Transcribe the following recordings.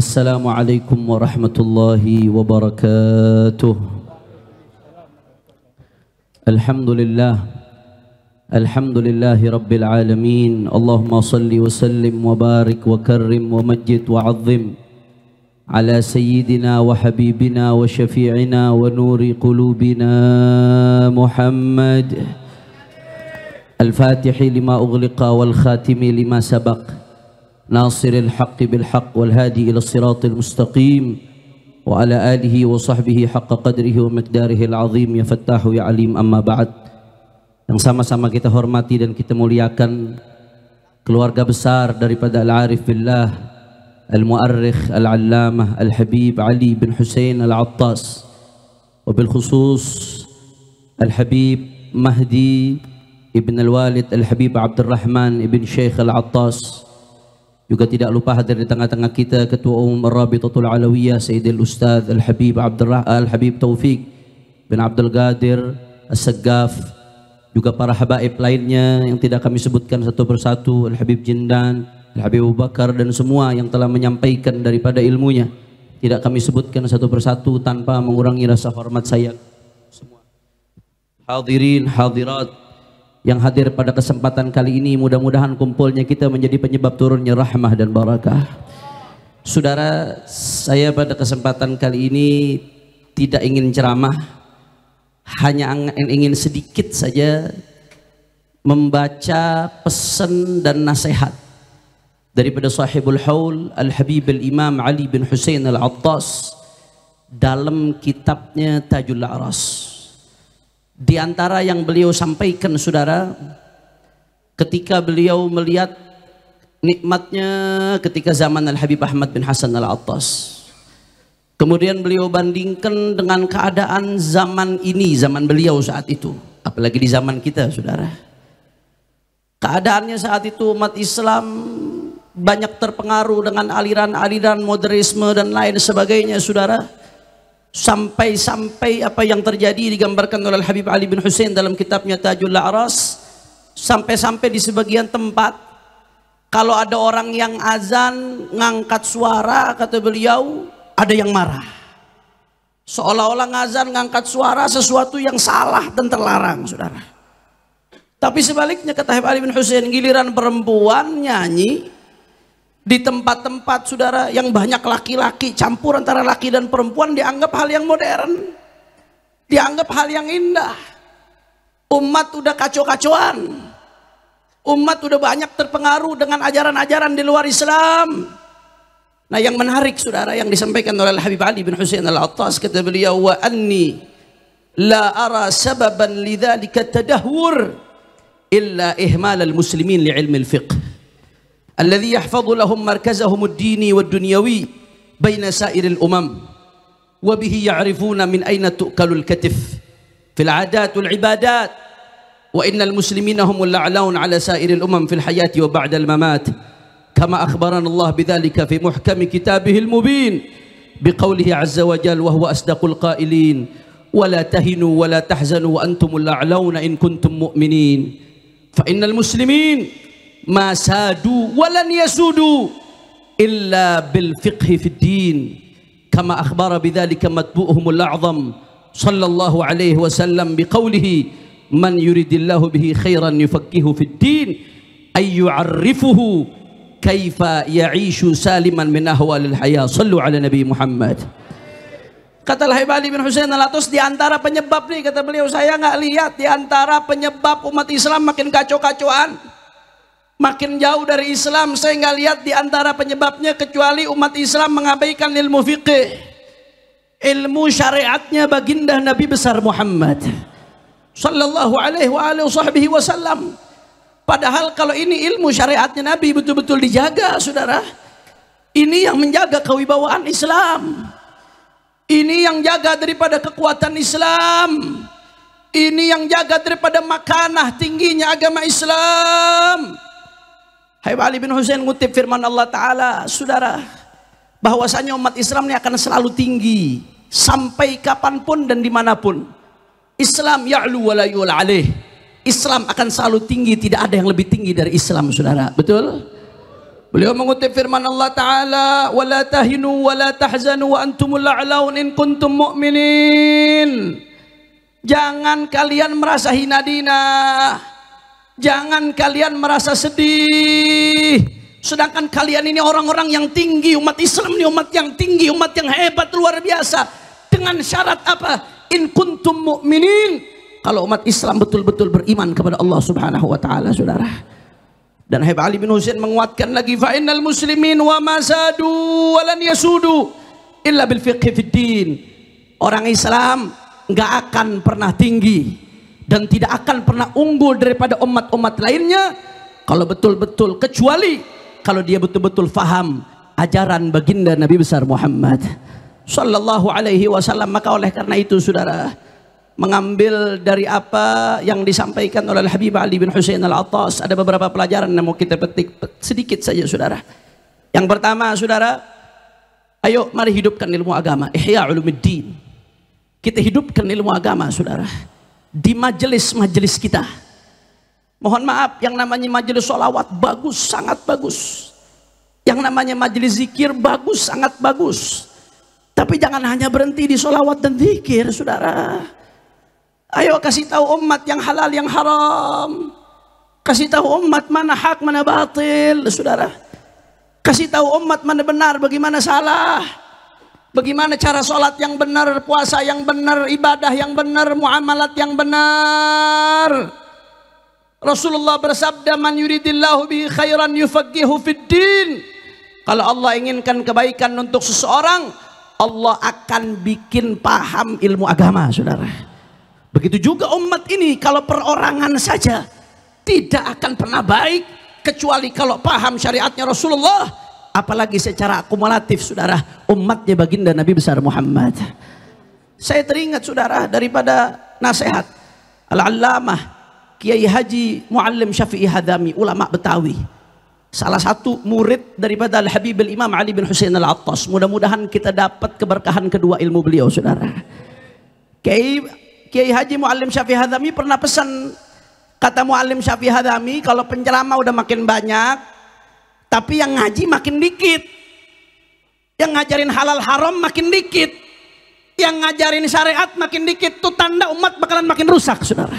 السلام عليكم ورحمة الله وبركاته الحمد لله الحمد لله رب العالمين اللهم صل وسلم وبارك وكرم ومجد وعظم على سيدنا وحبيبنا وشفيعنا ونور قلوبنا محمد الفاتح لما أغلق والخاتم لما سبق ناصر الحق بالحق والهادي إلى الصراط المستقيم وعلى آله وصحبه حق قدره ومقداره العظيم يا Fattah ya Alim amma ba'd yang sama-sama kita hormati dan kita muliakan keluarga besar daripada Al-Arif Billah Al-Muarrikh Al-Allamah Al-Habib Ali bin Hussein Al-Attas wabil khusus Al-Habib Mahdi Ibn Al-Walid Al-Habib Abdurrahman Ibn Sheikh Al-Attas Al-Habib Juga tidak lupa hadir di tengah-tengah kita Ketua Umum Rabitatul Alawiyah Sayyidil Ustaz Al-Habib Abdurrah Al-Habib Taufik bin Abdul Gadir As-Segaf juga para habaib lainnya yang tidak kami sebutkan satu persatu Al-Habib Jindan, Al-Habib Abu Bakar dan semua yang telah menyampaikan daripada ilmunya tidak kami sebutkan satu persatu tanpa mengurangi rasa hormat saya semua hadirin hadirat yang hadir pada kesempatan kali ini mudah-mudahan kumpulnya kita menjadi penyebab turunnya rahmah dan barakah saudara saya pada kesempatan kali ini tidak ingin ceramah hanya ingin sedikit saja membaca pesan dan nasihat daripada sahibul haul al-habib al-imam Ali bin Hussein al-Attas dalam kitabnya Tajul Aras di antara yang beliau sampaikan saudara, ketika beliau melihat nikmatnya ketika zaman Al-Habib Ahmad bin Hasan Al-Attas. Kemudian beliau bandingkan dengan keadaan zaman ini, zaman beliau saat itu. Apalagi di zaman kita saudara. Keadaannya saat itu umat Islam banyak terpengaruh dengan aliran-aliran modernisme dan lain sebagainya saudara sampai-sampai apa yang terjadi digambarkan oleh Habib Ali bin Hussein dalam kitabnya Tajul Aras sampai-sampai di sebagian tempat kalau ada orang yang azan ngangkat suara kata beliau ada yang marah seolah-olah ngazan ngangkat suara sesuatu yang salah dan terlarang saudara tapi sebaliknya kata Habib Ali bin Hussein giliran perempuan nyanyi di tempat-tempat saudara yang banyak laki-laki, campur antara laki dan perempuan dianggap hal yang modern. Dianggap hal yang indah. Umat udah kacau-kacauan. Umat udah banyak terpengaruh dengan ajaran-ajaran di luar Islam. Nah yang menarik saudara yang disampaikan oleh Habib Ali bin Hussein al-Attas kata beliau wa anni la ara sababan lidhalika tadahwur illa ihmal al-muslimin li ilmi al-fiqh. الذي يحفظ لهم مركزهم الديني والدنيوي بين سائر الأمم وبه يعرفون من أين تؤكل الكتف في العادات والعبادات وإن المسلمين هم الأعلون على سائر الأمم في الحياة وبعد الممات كما أخبرنا الله بذلك في محكم كتابه المبين بقوله عز وجل وهو أصدق القائلين ولا تهنوا ولا تحزنوا وأنتم الأعلون إن كنتم مؤمنين فإن المسلمين ما سادوا ولن يسودوا إلا بالفقه في الدين كما أخبر بذلك متبوءهم الأعظم صلى الله عليه وسلم بقوله من يريد الله به خيرا يفقهه في الدين أي يعرفه كيف يعيش سالما من أهوال الحياة صلوا على نبي محمد Kata Laib Ali bin Hussein al di antara penyebab nih, kata beliau, saya nggak lihat di antara penyebab umat Islam makin kacau-kacauan. makin jauh dari Islam saya nggak lihat di antara penyebabnya kecuali umat Islam mengabaikan ilmu fikih ilmu syariatnya baginda Nabi besar Muhammad sallallahu alaihi wasallam padahal kalau ini ilmu syariatnya Nabi betul-betul dijaga saudara ini yang menjaga kewibawaan Islam ini yang jaga daripada kekuatan Islam ini yang jaga daripada makanah tingginya agama Islam Habib Ali bin Hussein ngutip firman Allah Ta'ala, saudara, bahwasanya umat Islam ini akan selalu tinggi, sampai kapanpun dan dimanapun. Islam ya'lu wa alih. Islam akan selalu tinggi, tidak ada yang lebih tinggi dari Islam, saudara. Betul? Beliau mengutip firman Allah Ta'ala, wa la tahinu wa la tahzanu wa antumul a'laun in kuntum mu'minin. Jangan kalian merasa hina dinah. Jangan kalian merasa sedih. Sedangkan kalian ini orang-orang yang tinggi, umat Islam ini umat yang tinggi, umat yang hebat luar biasa. Dengan syarat apa? In kuntum mu'minin. Kalau umat Islam betul-betul beriman kepada Allah Subhanahu wa taala, Saudara. Dan Habib Ali bin Husain menguatkan lagi fa innal muslimin wa mazadu wa lan yasudu illa bil fiqh fid din. Orang Islam nggak akan pernah tinggi dan tidak akan pernah unggul daripada umat-umat lainnya kalau betul-betul kecuali kalau dia betul-betul faham ajaran baginda Nabi besar Muhammad sallallahu alaihi wasallam maka oleh karena itu saudara mengambil dari apa yang disampaikan oleh Habib Ali bin Hussein Al-Attas ada beberapa pelajaran yang mau kita petik sedikit saja saudara yang pertama saudara ayo mari hidupkan ilmu agama ihya ulumuddin kita hidupkan ilmu agama saudara di majelis-majelis kita. Mohon maaf, yang namanya majelis sholawat bagus, sangat bagus. Yang namanya majelis zikir bagus, sangat bagus. Tapi jangan hanya berhenti di sholawat dan zikir, saudara. Ayo kasih tahu umat yang halal, yang haram. Kasih tahu umat mana hak, mana batil, saudara. Kasih tahu umat mana benar, bagaimana salah. Bagaimana cara sholat yang benar, puasa yang benar, ibadah yang benar, muamalat yang benar. Rasulullah bersabda, "Man yuridillahu bihi khairan yufaqihu fid Kalau Allah inginkan kebaikan untuk seseorang, Allah akan bikin paham ilmu agama, Saudara. Begitu juga umat ini kalau perorangan saja tidak akan pernah baik kecuali kalau paham syariatnya Rasulullah apalagi secara akumulatif saudara umatnya baginda Nabi besar Muhammad saya teringat saudara daripada nasihat Al-Allamah Kiai Haji Muallim Syafi'i Hadami ulama Betawi salah satu murid daripada al imam Ali bin Hussein Al-Attas mudah-mudahan kita dapat keberkahan kedua ilmu beliau saudara Kiai Kiai Haji Muallim Syafi'i Hadami pernah pesan kata Muallim Syafi'i Hadami kalau penceramah udah makin banyak tapi yang ngaji makin dikit. Yang ngajarin halal haram makin dikit. Yang ngajarin syariat makin dikit. Itu tanda umat bakalan makin rusak saudara.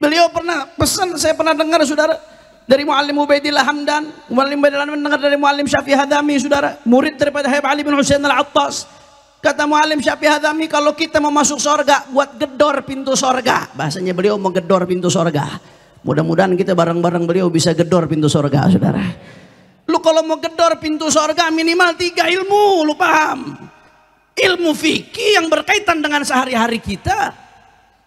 Beliau pernah pesan, saya pernah dengar saudara. Dari muallim Ubaidillah Hamdan. muallim Ubaidillah Hamdan dengar dari muallim Syafi Hadami saudara. Murid daripada Habib Ali bin Hussein al-Attas. Kata muallim Syafi Hadami kalau kita mau masuk surga buat gedor pintu surga, Bahasanya beliau mau gedor pintu surga. Mudah-mudahan kita bareng-bareng beliau bisa gedor pintu surga, saudara. Lu kalau mau gedor pintu surga minimal tiga ilmu, lu paham. Ilmu fikih yang berkaitan dengan sehari-hari kita.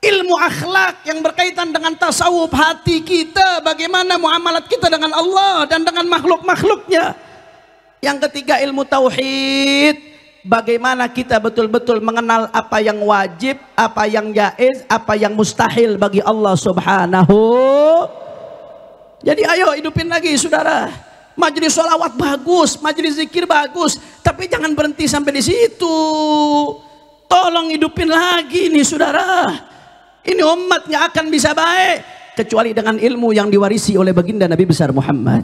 Ilmu akhlak yang berkaitan dengan tasawuf hati kita. Bagaimana muamalat kita dengan Allah dan dengan makhluk-makhluknya. Yang ketiga ilmu tauhid bagaimana kita betul-betul mengenal apa yang wajib, apa yang jaiz, apa yang mustahil bagi Allah Subhanahu. Jadi ayo hidupin lagi saudara. Majlis sholawat bagus, majlis zikir bagus, tapi jangan berhenti sampai di situ. Tolong hidupin lagi nih saudara. Ini umatnya akan bisa baik kecuali dengan ilmu yang diwarisi oleh baginda Nabi besar Muhammad.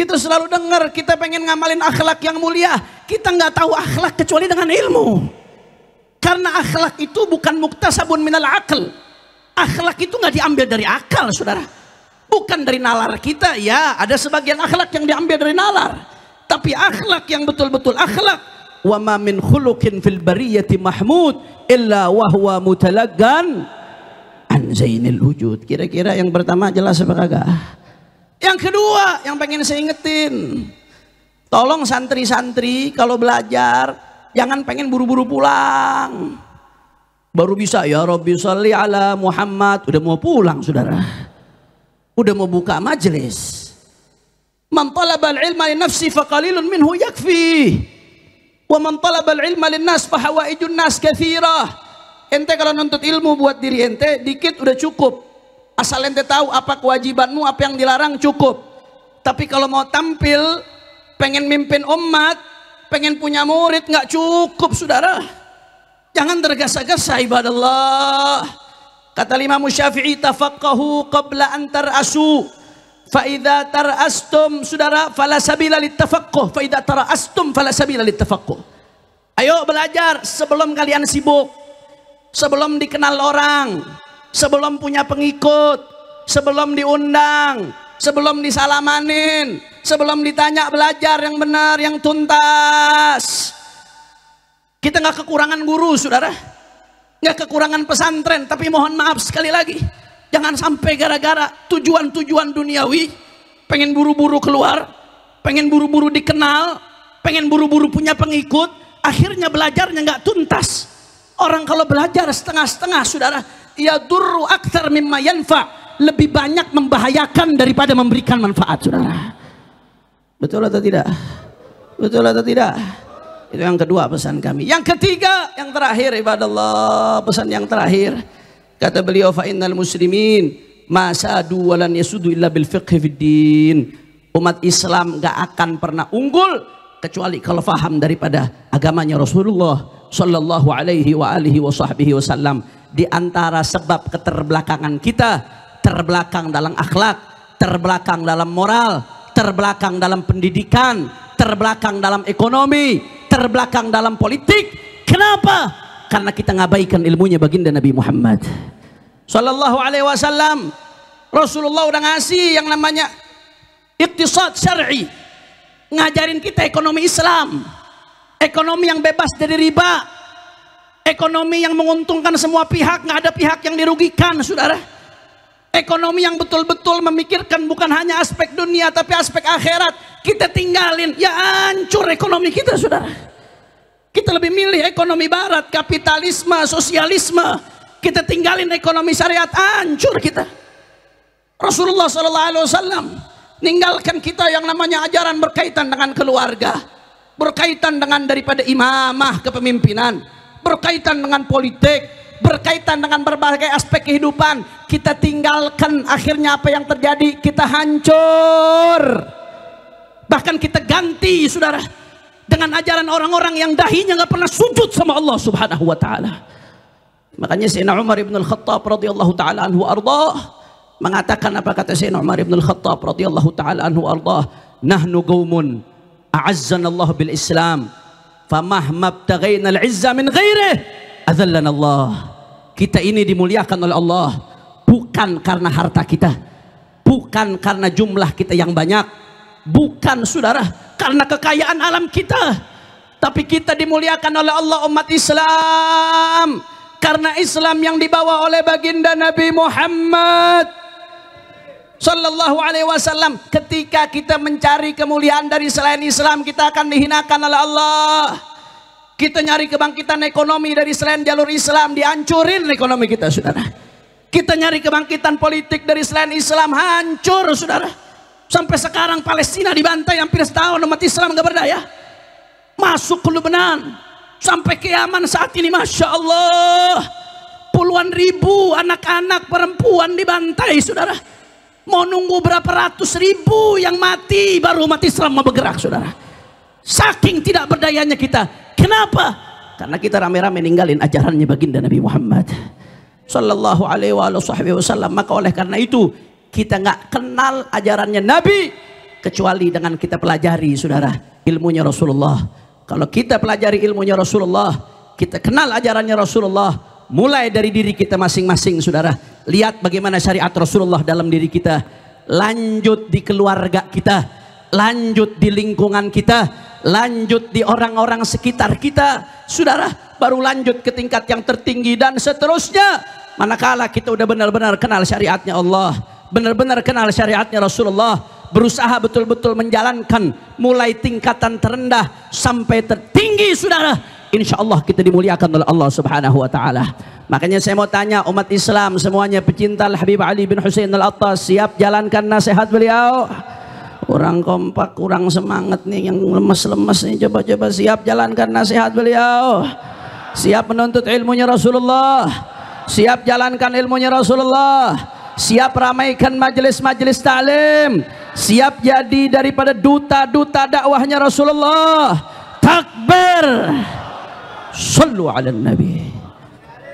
Kita selalu dengar, kita pengen ngamalin akhlak yang mulia. Kita nggak tahu akhlak kecuali dengan ilmu. Karena akhlak itu bukan muktasabun minal akal. Akhlak itu nggak diambil dari akal, saudara. Bukan dari nalar kita, ya ada sebagian akhlak yang diambil dari nalar. Tapi akhlak yang betul-betul akhlak. Wa ma min khuluqin fil bariyati mahmud illa wa huwa mutalaggan an zainil wujud. Kira-kira yang pertama jelas apa kagak? Yang kedua yang pengen saya ingetin. Tolong santri-santri kalau belajar jangan pengen buru-buru pulang. Baru bisa ya Rabbi sholli ala Muhammad. Udah mau pulang saudara. Udah mau buka majelis. Man talabal ilma li nafsi faqalilun minhu yakfi. Wa man talabal ilma lin nas fahawaijun nas Ente kalau nuntut ilmu buat diri ente dikit udah cukup. Asal ente tahu apa kewajibanmu, apa yang dilarang cukup. Tapi kalau mau tampil, pengen mimpin umat, pengen punya murid nggak cukup, saudara. Jangan tergesa-gesa ibadah Allah. Kata lima musyafi'i, tafakkahu qabla antar asu. Faida astum, saudara falasabila sabila Fa'idha faida tarastum falasabila sabila Ayo belajar sebelum kalian sibuk. Sebelum dikenal orang, sebelum punya pengikut, sebelum diundang, sebelum disalamanin, sebelum ditanya belajar yang benar, yang tuntas. Kita nggak kekurangan guru, saudara. Nggak kekurangan pesantren, tapi mohon maaf sekali lagi. Jangan sampai gara-gara tujuan-tujuan duniawi, pengen buru-buru keluar, pengen buru-buru dikenal, pengen buru-buru punya pengikut, akhirnya belajarnya nggak tuntas. Orang kalau belajar setengah-setengah, saudara, yadurru aksar mimma yanfa lebih banyak membahayakan daripada memberikan manfaat saudara betul atau tidak betul atau tidak itu yang kedua pesan kami yang ketiga yang terakhir ibadah Allah pesan yang terakhir kata beliau fa innal muslimin masa walan yasudu illa bil fiqh din umat Islam gak akan pernah unggul kecuali kalau faham daripada agamanya Rasulullah sallallahu alaihi wa alihi wa sahbihi wasallam di antara sebab keterbelakangan kita terbelakang dalam akhlak, terbelakang dalam moral, terbelakang dalam pendidikan, terbelakang dalam ekonomi, terbelakang dalam politik. Kenapa? Karena kita ngabaikan ilmunya baginda Nabi Muhammad. Sallallahu alaihi wasallam. Rasulullah udah ngasih yang namanya iktisad syar'i. Ngajarin kita ekonomi Islam. Ekonomi yang bebas dari riba, Ekonomi yang menguntungkan semua pihak, nggak ada pihak yang dirugikan, saudara. Ekonomi yang betul-betul memikirkan bukan hanya aspek dunia tapi aspek akhirat. Kita tinggalin, ya hancur ekonomi kita, saudara. Kita lebih milih ekonomi barat, kapitalisme, sosialisme. Kita tinggalin ekonomi syariat, hancur kita. Rasulullah Sallallahu Alaihi Wasallam ninggalkan kita yang namanya ajaran berkaitan dengan keluarga, berkaitan dengan daripada imamah kepemimpinan, berkaitan dengan politik, berkaitan dengan berbagai aspek kehidupan. Kita tinggalkan akhirnya apa yang terjadi, kita hancur. Bahkan kita ganti saudara dengan ajaran orang-orang yang dahinya nggak pernah sujud sama Allah Subhanahu wa taala. Makanya Sayyidina Umar ibn al-Khattab radhiyallahu taala anhu arda mengatakan apa kata Sayyidina Umar ibn al-Khattab radhiyallahu taala anhu arda, "Nahnu qaumun a'azzana Allah bil Islam famahma al-izza min ghairih adzallana Allah kita ini dimuliakan oleh Allah bukan karena harta kita bukan karena jumlah kita yang banyak bukan saudara karena kekayaan alam kita tapi kita dimuliakan oleh Allah umat Islam karena Islam yang dibawa oleh baginda Nabi Muhammad Sallallahu alaihi wasallam ketika kita mencari kemuliaan dari selain Islam kita akan dihinakan oleh Allah kita nyari kebangkitan ekonomi dari selain jalur Islam dihancurin ekonomi kita saudara kita nyari kebangkitan politik dari selain Islam hancur saudara sampai sekarang Palestina dibantai hampir setahun umat Islam gak berdaya masuk ke Lebanon sampai keaman saat ini Masya Allah puluhan ribu anak-anak perempuan dibantai saudara Mau nunggu berapa ratus ribu yang mati baru mati Islam mau bergerak saudara. Saking tidak berdayanya kita. Kenapa? Karena kita rame-rame ninggalin ajarannya baginda Nabi Muhammad. Sallallahu alaihi wa wasallam. Maka oleh karena itu kita nggak kenal ajarannya Nabi. Kecuali dengan kita pelajari saudara ilmunya Rasulullah. Kalau kita pelajari ilmunya Rasulullah. Kita kenal ajarannya Rasulullah. Mulai dari diri kita masing-masing saudara Lihat bagaimana syariat Rasulullah dalam diri kita. Lanjut di keluarga kita. Lanjut di lingkungan kita. Lanjut di orang-orang sekitar kita. Saudara, baru lanjut ke tingkat yang tertinggi dan seterusnya. Manakala kita udah benar-benar kenal syariatnya Allah. Benar-benar kenal syariatnya Rasulullah berusaha betul-betul menjalankan mulai tingkatan terendah sampai tertinggi saudara insya Allah kita dimuliakan oleh Allah subhanahu wa ta'ala Makanya saya mau tanya umat Islam semuanya pecinta Habib Ali bin Hussein Al-Attas siap jalankan nasihat beliau? Kurang kompak, kurang semangat nih yang lemes-lemes nih coba-coba siap jalankan nasihat beliau. Siap menuntut ilmunya Rasulullah. Siap jalankan ilmunya Rasulullah. Siap ramaikan majelis-majelis ta'lim. Siap jadi daripada duta-duta dakwahnya Rasulullah. Takbir. Sallu ala nabi.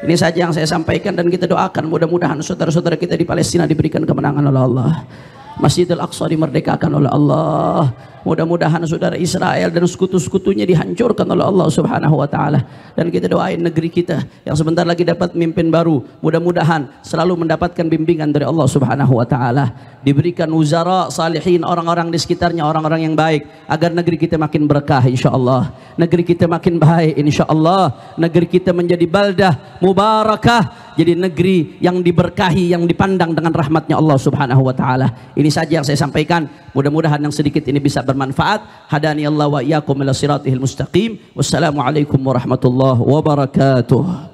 Ini saja yang saya sampaikan dan kita doakan mudah-mudahan saudara-saudara kita di Palestina diberikan kemenangan oleh Allah. Masjidil Aqsa dimerdekakan oleh Allah. Mudah-mudahan saudara Israel dan sekutu-sekutunya dihancurkan oleh Allah Subhanahu wa taala. Dan kita doain negeri kita yang sebentar lagi dapat mimpin baru, mudah-mudahan selalu mendapatkan bimbingan dari Allah Subhanahu wa taala. Diberikan uzara salihin orang-orang di sekitarnya orang-orang yang baik agar negeri kita makin berkah insyaallah. Negeri kita makin baik insyaallah. Negeri kita menjadi baldah mubarakah jadi negeri yang diberkahi yang dipandang dengan rahmatnya Allah Subhanahu wa taala. Ini saja yang saya sampaikan. Mudah-mudahan yang sedikit ini bisa bermanfaat. Hadani Allah wa iyyakum ila siratihil mustaqim. Wassalamualaikum warahmatullahi wabarakatuh.